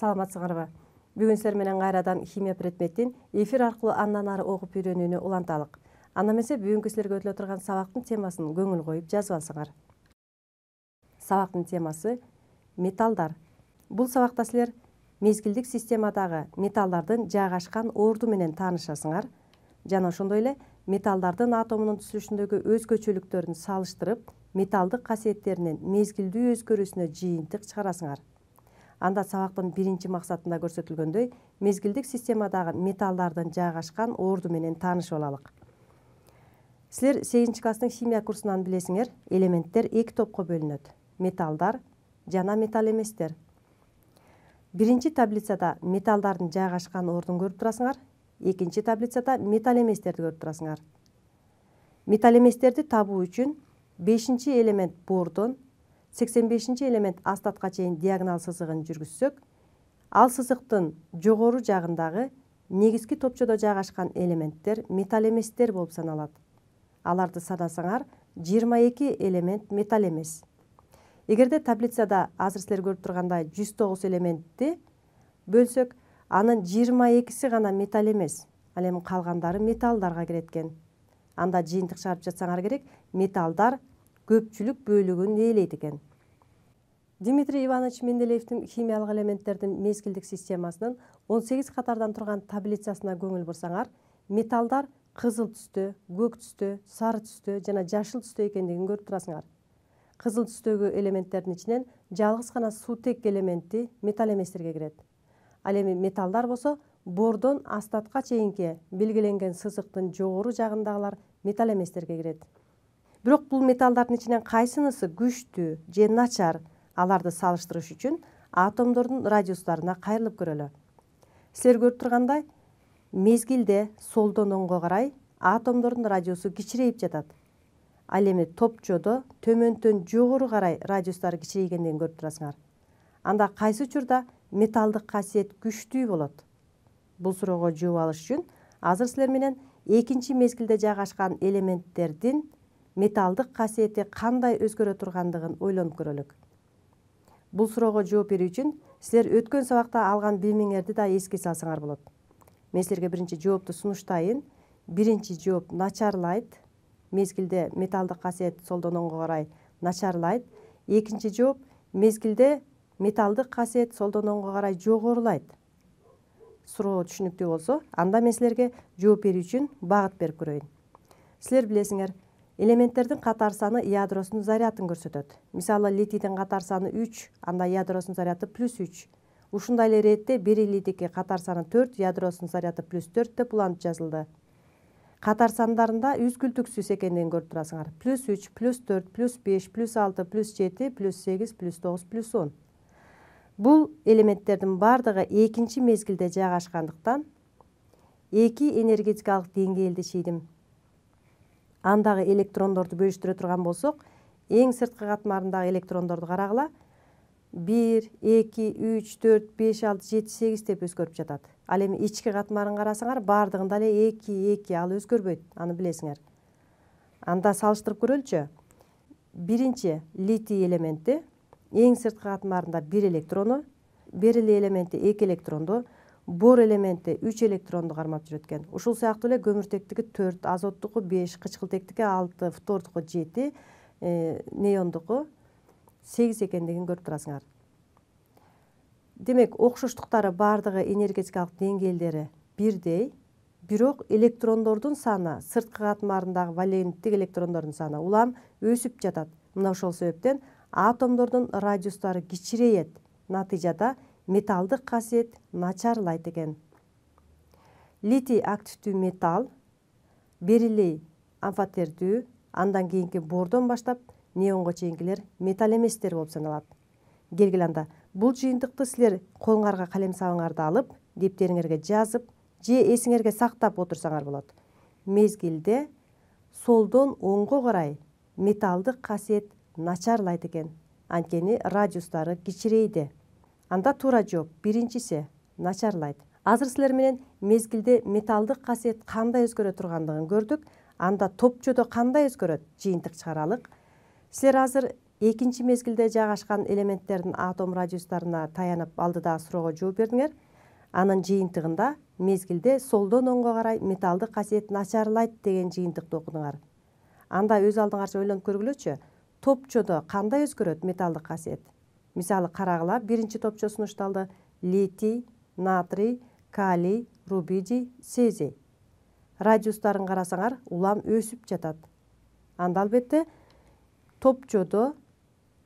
саламатсыңар ба бүгүн силер менен кайрадан химия предметин эфир аркылуу андан ары окуп үйрөнүүнү уланталык анда эмесе бүгүнкү силерге өтүлө турган сабактын темасын көңүл коюп жазып алсаңар сабактын темасы металдар. бул сабакта силер мезгилдик системадагы металлдардын жайгашкан орду менен таанышасыңар жана ошондой эле металлдардын атомунун түзүлүшүндөгү өзгөчөлүктөрүн салыштырып металдык касиеттеринин мезгилдүү өзгөрүүсүнө жыйынтык чыгарасыңар анда сабактын биринчи максатында көрсөтүлгөндөй мезгилдик системадагы металлдардын жайгашкан орду менен таанышып алалык силер сегизинчи класстын химия курсунан билесиңер элементтер эки топко бөлүнөт металлдар жана металл эместер биринчи таблицада металлдардын жайгашкан ордун көрүп турасыңар экинчи таблицада металл эместерди көрүп турасыңар металл эместерди табуу үчүн бешинчи элемент бордон сексен бешинчи элемент астатка чейин диагнал сызыгын жүргүзсөк ал сызыктын жогору жагындагы негизги топчодо жайгашкан элементтер металл эместер болуп саналат аларды санасаңар жыйырма эки элемент металл эмес эгерде таблицада азыр силер көрүп тургандай жүз тогуз элементти бөлсөк анын жыйырма экиси гана металл эмес ал эми калгандары металлдарга кирет экен анда жыйынтык чыгарып жатсаңар керек металлдар көпчүлүк бөлүгүн ээлейт экен дмитрий иванович менделеевдин химиялык элементтердин мезгилдик системасынын он сегиз катардан турган таблицасына көңүл бурсаңар металдар кызыл түстө көк түстө сары түстө жана жашыл түстө экендигин көрүп турасыңар кызыл түстөгү элементтердин ичинен жалгыз гана суутек элементи металл эместерге кирет ал эми металлдар болсо бордон астатка чейинки белгиленген сызыктын жогору жагындагылар металл эместерге кирет бирок бул металлдардын ичинен кайсынысы күчтүү же начар аларды салыштырыш үчүн атомдордун радиустарына кайрылып көрөлү силер көрүп тургандай мезгилде солдон оңго карай атомдордун радиусу кичирейип жатат ал эми топчодо төмөндөн жогору карай радиустары кичирейгендигин көрүп турасыңар анда кайсы учурда металдык касиет күчтүү болот бул суроого жооп алыш үчүн азыр силер менен экинчи мезгилде жайгашкан элементтердин металдық касиети кандай өзгөрө тургандыгын ойлонуп көрөлүк бул суроого жооп берүү үчүн силер өткөн сабакта алган билимиңерди да эске салсаңар болот мен силерге биринчи жоопту сунуштайын биринчи жооп начарлайт мезгилде солдан касиет қарай карай начарлайт экинчи жооп мезгилде металдык касиет солдононго карай жогорулайт суроо түшүнүктүү болсо анда мен силерге жооп берүү үчүн багыт берип көрөйүн силер билесиңер Элементтердің қатарсаны ядросының зарядын көрсетеді. Мисалы, литидің қатарсаны 3, анда ядросының заряды плюс 3. Ушындайлы ретті, береледің қатарсаны 4, ядросының заряды плюс 4 деп пуланып жазылды. Қатарсандарында сандарында күлтік сүйсекенден көрді тұрасыңар. Плюс 3, плюс 4, плюс 5, плюс 6, плюс 7, плюс 8, плюс 9, плюс 10. Бұл элементтердің бардығы энергетикалық мезгілді жа андагы электрондорду бөлүштүрө турган болсок эң сырткы катмарындагы электрондорду карагыла бир эки үч төрт беш алты жети сегиз деп өзгөрүп жатат ал эми ички катмарын карасаңар баардыгында эле эки эки ал өзгөрбөйт аны билесиңер анда салыштырып көрөлүчү биринчи литий элементи эң сырткы катмарында бир электрону бир эле элементи эки электронду бор элементи үч электронду кармап жүрөт экен ушул сыяктуу эле көмүртектики төрт азоттуку беш кычкылтектики алты фтордуку жети э, неондуку сегиз экендигин көрүп турасыңар демек окшоштуктары баардыгы энергетикалык деңгээлдери бирдей бирок электрондордун саны сырткы катмарындагы валенттик электрондордун саны улам өсүп жатат мына ошол себептен атомдордун радиустары кичирейет натыйжада металдық қасет начарлайт экен литий активдүү метал берилей амфотердүү андан кийинки бордон баштап неонго чейинкилер металл эместер болуп саналат келгиле анда бул жыйынтыкты силер колуңарга калем алып дептеріңерге жазып же эсиңерге сактап отурсаңар болот мезгилде солдон оңго карай металдык касиет начарлайт экен анткени радиустары кичирейди анда туура жооп биринчиси начарлайт азыр силер менен мезгилде металлдык касиет кандай өзгөрө тургандыгын көрдүк анда топчодо кандай өзгөрөт жыйынтык чыгаралык силер азыр экинчи мезгилде жайгашкан элементтердин атом радиустарына таянып алдыдагы суроого жооп бердиңер анын жыйынтыгында мезгилде солдон оңго карай металлдык касиет начарлайт деген жыйынтыкты окудуңар анда өз алдыңарча ойлонуп көргүлөчү топчодо кандай өзгөрөт металлдык касиет мисалы карагыла биринчи топчо сунушталды литий натрий калий рубидий сезий радиустарын карасаңар улам өсүп жатат анда албетте топчодо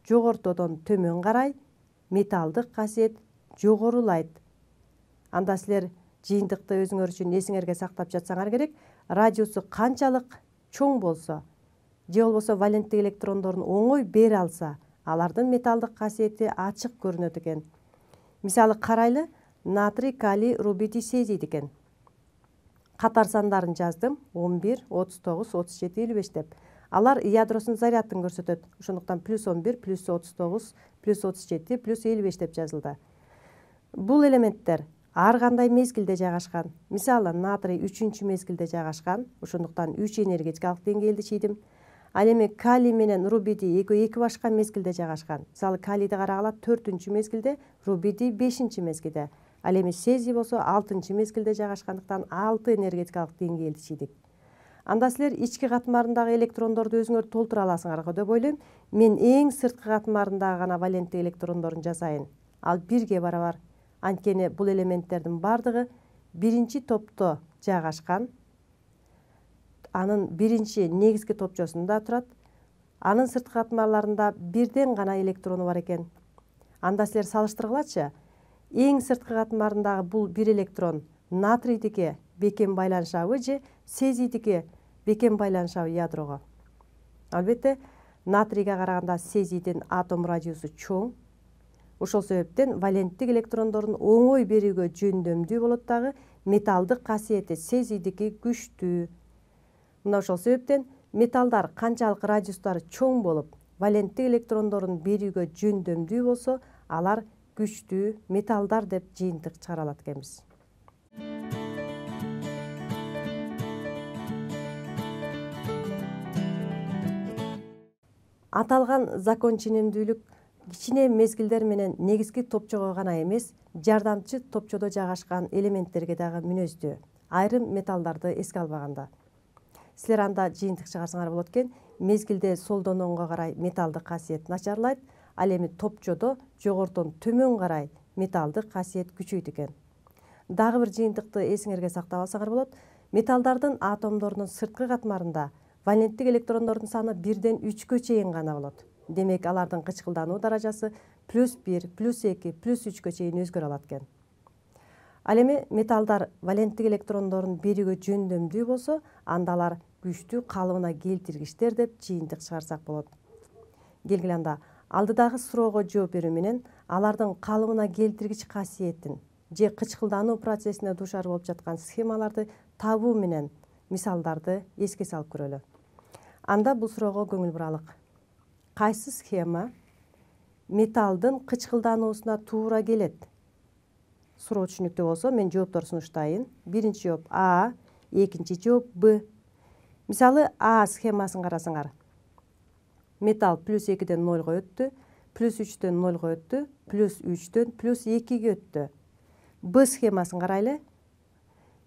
жогортодон төмөн карай металлдык касиет жогорулайт анда силер жыйынтыкты өзүңөр үчүн эсиңерге сактап жатсаңар керек радиусу канчалык чоң болсо же болбосо валенттик электрондорун оңой бере алса Алардың металдық қасиетте ашық көрінеді екен. Мысалы, қарайлы натрий, калий, рубиди сезі екен. Қатар сандарын 11, 39, 37, 55 деп. Алар ядросын зарядтың көрсетеді. плюс +11, +39, +37, +55 деп жазылды. Бұл элементтер ар кандай мезгилде жайгашкан. Мисалы, натрий 3-чү мезгилде жайгашкан. Ошондуктан 3 энергетикалык деңгээлди чийдим. ал эми калий менен рубиди экөө эки башка мезгилде жайгашкан мисалы калийди карагыла төртүнчү мезгилде рубиди бешинчи мезгилде ал эми сезий болсо алтынчы мезгилде жайгашкандыктан алты энергетикалык деңгээлди чийдик анда силер ички катмарындагы электрондорду өзүңөр толтура аласыңарго деп ойлойм мен эң сырткы катмарындагы гана валенттик электрондорун жасайын ал бирге барабар анткени бул элементтердин баардыгы биринчи топто жайгашкан анын биринчи негизги топчосунда турат анын сырткы катмаларында бирден гана электрону бар экен анда силер салыштыргылачы эң сырткы катмарындагы бул бир электрон натрийдики бекем байланышабы же сезийдики бекем байланышабы ядрого албетте натрийге караганда сезийдин атом радиусу чоң ошол себептен валенттик электрондордун оңой берүүгө жөндөмдүү болот дагы металдык касиети сезийдики күчтүү мына ошол себептен металлдар канчалык радиустары чоң болуп валенттик электрондорун берүүгө жөндөмдүү болсо алар күчтүү металлдар деп жыйынтык чыгара алат экенбиз аталган закон ченемдүүлүк кичине мезгилдер менен негизги топчого гана эмес жардамчы топчодо жайгашкан элементтерге дагы мүнөздүү айрым металлдарды эске албаганда силер анда жыйынтык чыгарсаңар болот экен мезгилде солдон карай металлдык касиет начарлайт ал эми топчодо жогорудон төмөн карай металлдык касиет күчөйт экен дагы бир жыйынтыкты эсиңерге сактап алсаңар болот металлдардын атомдорунун сырткы катмарында валенттик электрондордун саны бирден үчкө чейин гана болот демек алардын кычкылдануу даражасы плюс бир плюс эки плюс үчкө чейин өзгөрө алат экен ал эми металлдар валенттик электрондорун берүүгө жөндөмдүү болсо анда алар күчтүү калыбына келтиргичтер деп жыйынтык чыгарсак болот келгиле анда алдыдагы суроого жооп берүү менен алардын калыбына келтиргич касиетин же кычкылдануу процессине дуушар болуп жаткан схемаларды табуу менен мисалдарды эске салып көрөлү анда бул суроого көңүл буралык кайсы схема металлдын кычкылдануусуна туура келет суроо түшүнүктүү болсо мен жооптор сунуштайын биринчи жооп а экинчи жооп б Мысалы, А схемасын қарасыңар. Метал плюс 2-ден 0-ға өтті, плюс 3-ден 0-ға өтті, плюс 3-ден плюс 2-ге өтті. Б схемасын қарайлы.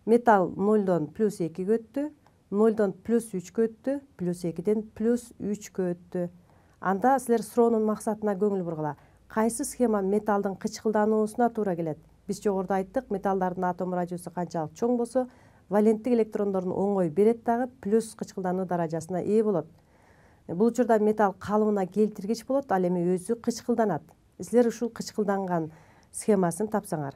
Метал 0-дон плюс 2-ге өтті, 0-дон плюс 3-ге өтті, плюс 2-ден плюс 3-ге өтті. Анда сілер сұроның мақсатына көңіл бұрғыла. Қайсы схема металдың қычқылдануысына тура келеді? Біз жоғырда айттық, металдардың атом радиусы қанчалық чоң болсы, валенттик электрондорун оңой берет дагы плюс кычкылдануу даражасына ээ болот бул учурда металл калыбына келтиргич болот ал эми өзү кычкылданат силер ушул кычкылданган схемасын тапсаңар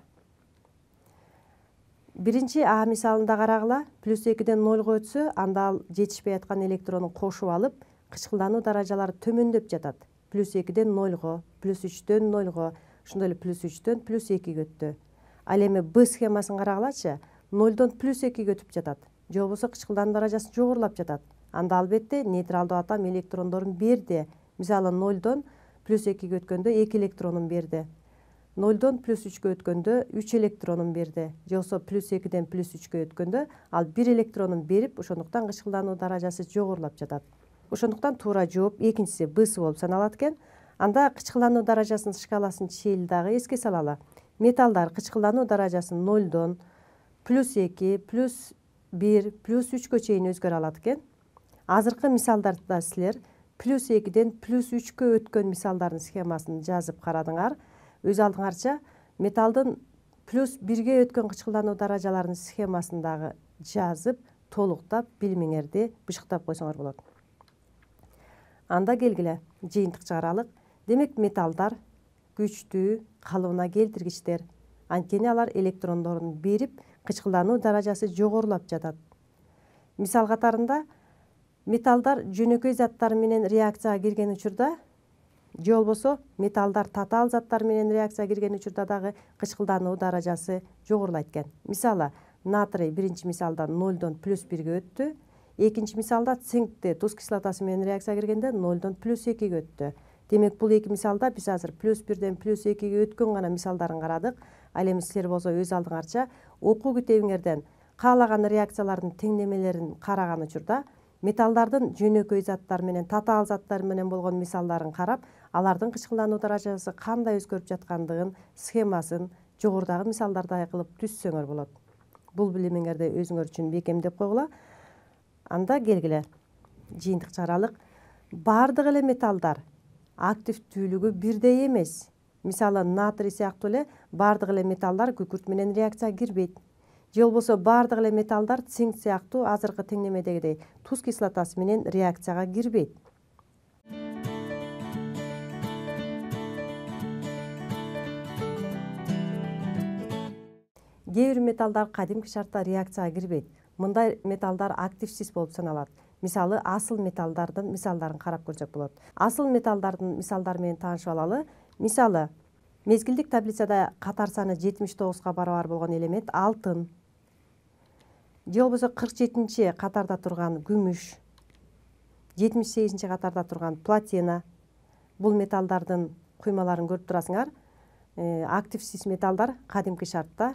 биринчи а мисалында карагыла плюс экиден нольго өтсө анда ал жетишпей аткан электронун кошуп алып кычкылдануу даражалары төмөндөп жатат плюс экиден нольго плюс үчтөн нольго ошондой эле плюс үчтөн плюс экиге өттү ал эми б схемасын карагылачы нолдон плюс экиге өтүп жатат же болбосо кычкылдануу даражасы жогорулап жатат анда албетте нейтралдуу атом электрондорун берди мисалы нолдон плюс экиге өткөндө эки электронун берди нолдон плюс үчкө өткөндө үч электронун берди же болбосо плюс экиден плюс үчкө өткөндө ал бир электронун берип ошондуктан кычкылдануу даражасы жогорулап жатат ошондуктан туура жооп экинчиси бс болуп саналат экен анда кычкылдануу даражасынын шкаласын чейли дагы эске салалы металлдар кычкылдануу даражасын нолдон плюс эки плюс бир плюс үчкө чейин өзгөрө алат экен азыркы мисалдарда силер плюс экиден плюс үчкө өткөн мисалдардын схемасын жазып карадыңар өз алдыңарча металдың плюс бирге өткөн кычкылдануу даражаларынын схемасын дагы жазып толуктап билимиңерди бышыктап койсоңор болот анда келгиле жыйынтык чыгаралык демек металдар күчтүү калыбына келтиргичтер анткени алар электрондорун берип кычкылдануу даражасы жогорулап жатат мисал катарында металлдар жөнөкөй заттар менен реакцияга кирген учурда же болбосо металлдар татаал заттар менен реакцияга кирген учурда дагы кычкылдануу даражасы жогорулайт экен мисалы натрий биринчи мисалда нолдон плюс бирге өттү экинчи мисалда цинкти туз кислотасы менен реакцияга киргенде нолдон плюс экиге өттү демек бул эки мисалда биз азыр плюс бирден плюс экиге өткөн гана мисалдарын карадык ал эми силер болсо өз алдыңарча оқу китебиңерден каалаган реакциялардын теңдемелерин караган учурда металдардың жөнөкөй заттар менен татаал заттар менен болгон мисалдарын карап алардын кычкылдануу даражасы кандай өзгөрүп жаткандыгын схемасын жогорудагы мисалдардай кылып түзсөңөр болот бул билимиңерди өзүңөр үчүн бекемдеп койгула анда келгиле жыйынтыкча аралык баардык эле металлдар активдүүлүгү бирдей эмес мисалы натрий сыяктуу эле баардык эле металлдар күкүрт менен реакцияга кирбейт же болбосо баардык эле металлдар цинк сыяктуу азыркы теңнемедегидей туз кислотасы менен реакцияга кирбейт кээ бир металлдар кадимки шартта реакцияга кирбейт мындай металлдар активсиз болуп саналат мисалы асыл металлдардын мисалдарын карап көрсөк болот асыл металлдардын мисалдары менен таанышып алалы мисалы мезгілдік таблицада қатар саны 79 тогузга барабар болған элемент алтын же болбосо кырк жетинчи катарда турган күмүш жетимиш сегизинчи катарда турган платина металдардың құймаларын көріп көрүп турасыңар э, активсиз металдар кадимки шартта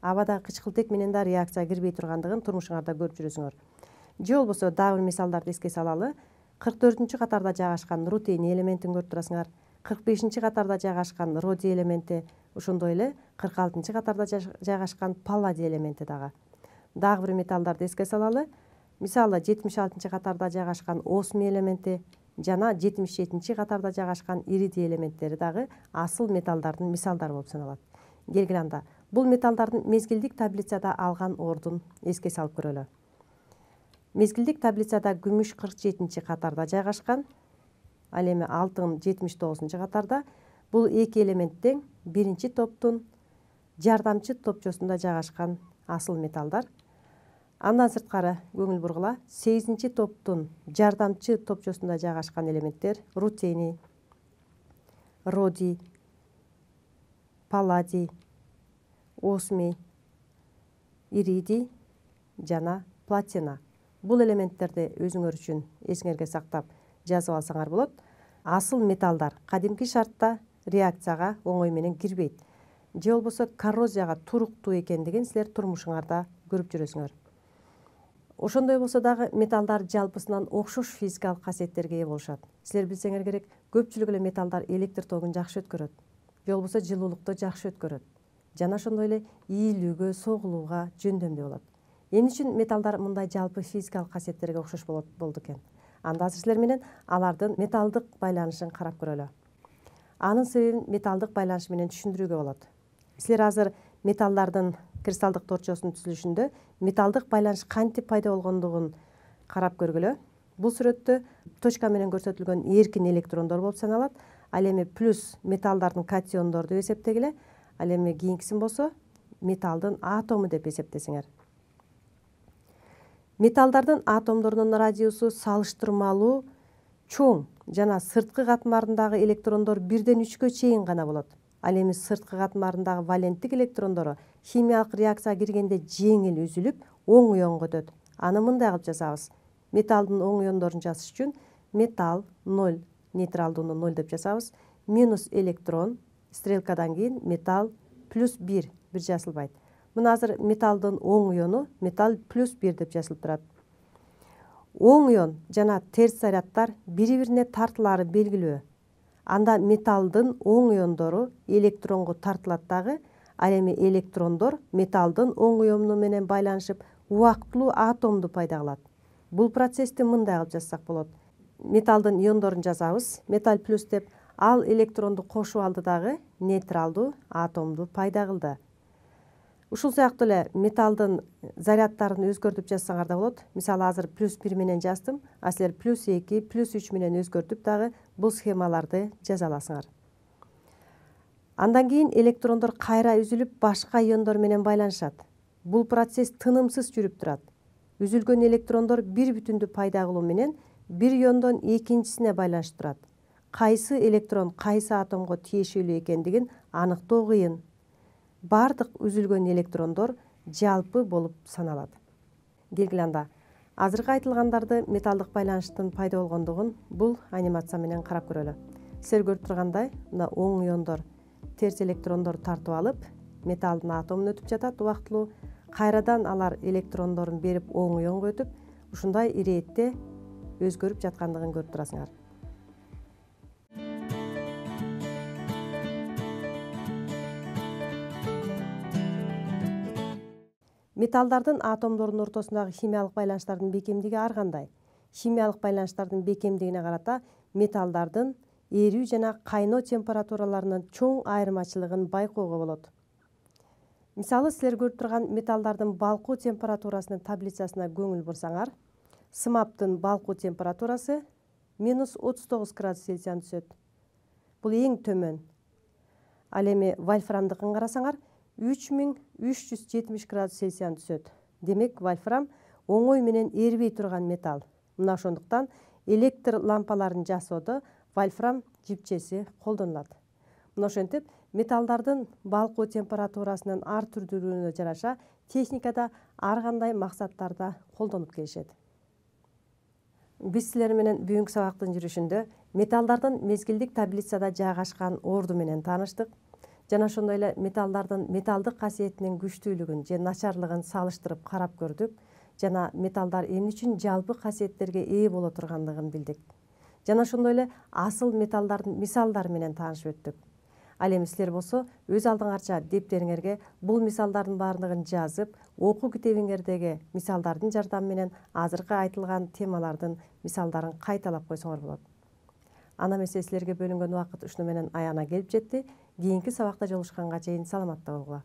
абадагы кычкылтек менен да реакция кірбей тұрғандығын турмушуңарда көріп жүрөсүңөр же болбосо дагы бир мисалдарды салалы кырк төртүнчү катарда жайгашкан рутин элементин көріп турасыңар кырк бешинчи катарда жайгашкан роди элементи ошондой эле кырк алтынчы катарда жайгашкан палладий элементи дагы дагы бир металлдарды эске салалы мисалы жетимиш алтынчы катарда жайгашкан осми элементи жана жетимиш жетинчи катарда жайгашкан ириди элементтери дагы асыл металлдардын мисалдары болуп саналат келгиле анда бул металлдардын мезгилдик таблицада алган ордун эске салып көрөлү мезгилдик таблицада күмүш кырк жетинчи катарда жайгашкан ал эми алтын жетимиш тогузунчу катарда бул эки элемент тең биринчи топтун жардамчы топчосунда жайгашкан асыл металлдар андан сырткары көңүл бургула сегизинчи топтун жардамчы топчосунда жайгашкан элементтер рутени родий палладий осмий иридий жана платина бул элементтерди өзүңөр үчүн эсиңерге сактап жазып алсаңар болот асыл металдар кадимки шартта реакцияга оңой менен кирбейт же болбосо коррозияга туруктуу экендигин силер турмушуңарда көрүп жүрөсүңөр ошондой болсо дагы металлдар жалпысынан окшош физикалык касиеттерге ээ болушат силер билсеңер керек көпчүлүк эле металлдар электр тогун жакшы өткөрөт же болбосо жылуулукту жакшы өткөрөт жана ошондой эле ийилүүгө согулууга жөндөмдүү болот эмне үчүн металлдар мындай жалпы физикалык касиеттерге окшош болот болду экен анда сіздер менен алардын металдык байланышын карап көрөлү анын себебин металдык байланыш менен түшүндүрүүгө болот силер азыр металлдардын кристалдык торчосунун түзүлүшүндө металдык байланыш кантип пайда болгондугун карап көргүлө бул сүрөттө точка менен көрсөтүлгөн эркин электрондор болуп саналат ал эми плюс металлдардын катиондору деп эсептегиле ал эми кийинкисин болсо металлдын атому деп эсептесеңер металлдардын атомдорунун радиусу салыштырмалуу чоң жана сырткы катмарындагы электрондор бирден үчкө чейин гана болот ал эми сырткы катмарындагы валенттик электрондору химиялык реакцияга киргенде жеңил үзүлүп оң ионго өтөт аны мындай кылып жазабыз металлдын оң иондорун жазыш үчүн металл ноль нейтралдууну ноль деп жазабыз минус электрон стрелкадан кийин металл плюс бир бир жазылбайт мына азыр оң иону металл плюс бир деп жазылып турат оң ион жана терс зарядтар бири бирине тартылары белгилүү анда металлдын оң иондору электронго тартылат дагы ал электрондор металлдын оң иону менен байланышып убактылуу атомду пайда кылат бул процессти мындай кылып жазсак болот металлдын иондорун жазабыз металл плюс деп ал электронду кошуп алды дагы нейтралдуу атомду пайда кылды ушул сыяктуу эле металлдын зарядтарын өзгөртүп жазсаңар да болот мисалы азыр плюс бир менен жаздым а силер плюс эки плюс үч менен өзгөртүп дагы бул схемаларды жаза аласыңар андан кийин электрондор кайра үзүлүп башка иондор менен байланышат бул процесс тынымсыз жүрүп турат үзүлгөн электрондор бир бүтүндү пайда кылуу менен бир иондон экинчисине байланышып турат кайсы электрон кайсы атомго тиешелүү экендигин аныктоо кыйын бардык үзүлгөн электрондор жалпы болуп саналат келгиле анда азыркы айтылгандарды металдык байланыштын пайда болгондугун бул анимация менен карап көрөлү силер көрүп тургандай мына оң иондор терс электрондор тартып алып металдын атомуна өтүп жатат убактылуу кайрадан алар электрондорун берип оң ионго өтүп ушундай ирээтте өзгөрүп жаткандыгын көрүп турасыңар Металдардың атомдордун ортосундагы химиялық байланыштардын бекемдиги арғандай. Химиялық химиялык бекемдегіне қарата металдардың металдардын және қайно температураларының температураларынын чоң айырмачылыгын байкоого болот мисалы сілер көрүп турган металдардың балкуу температурасынын таблицасына көңіл бурсаңар сымаптын балқу температурасы минус 39 градус цельсияны түсет. бул эң төмөн ал эми қарасаңар, 3370 градус цельсияны түседі демек вольфрам оңой менен эрбей турган металл мына ошондуктан электр лампаларын жасоодо вольфрам жипчеси колдонулат мына ошентип металлдардын балкуу температурасынын ар түрдүүлүгүнө жараша техникада ар кандай максаттарда колдонуп келишет биз силер менен бүгүнкү сабактын жүрүшүндө металлдардын мезгилдик таблицада жайгашкан орду менен тааныштык жана ошондой эле металлдардын металдык касиетинин күчтүүлүгүн же начарлыгын салыштырып карап көрдүк жана металлдар эмне үчүн жалпы касиеттерге ээ боло тургандыгын билдик жана ошондой эле асыл металлдардын мисалдары менен таанышып өттүк ал эми силер болсо өз алдыңарча дептериңерге бул мисалдардын баардыгын жазып окуу китебиңердеги мисалдардын жардамы менен азыркы айтылган темалардын мисалдарын кайталап койсоңор болот ана эмесе силерге бөлүнгөн убакыт ушуну менен аягына келип жетти кийинки сабакта жолугушканга чейин саламатта болгула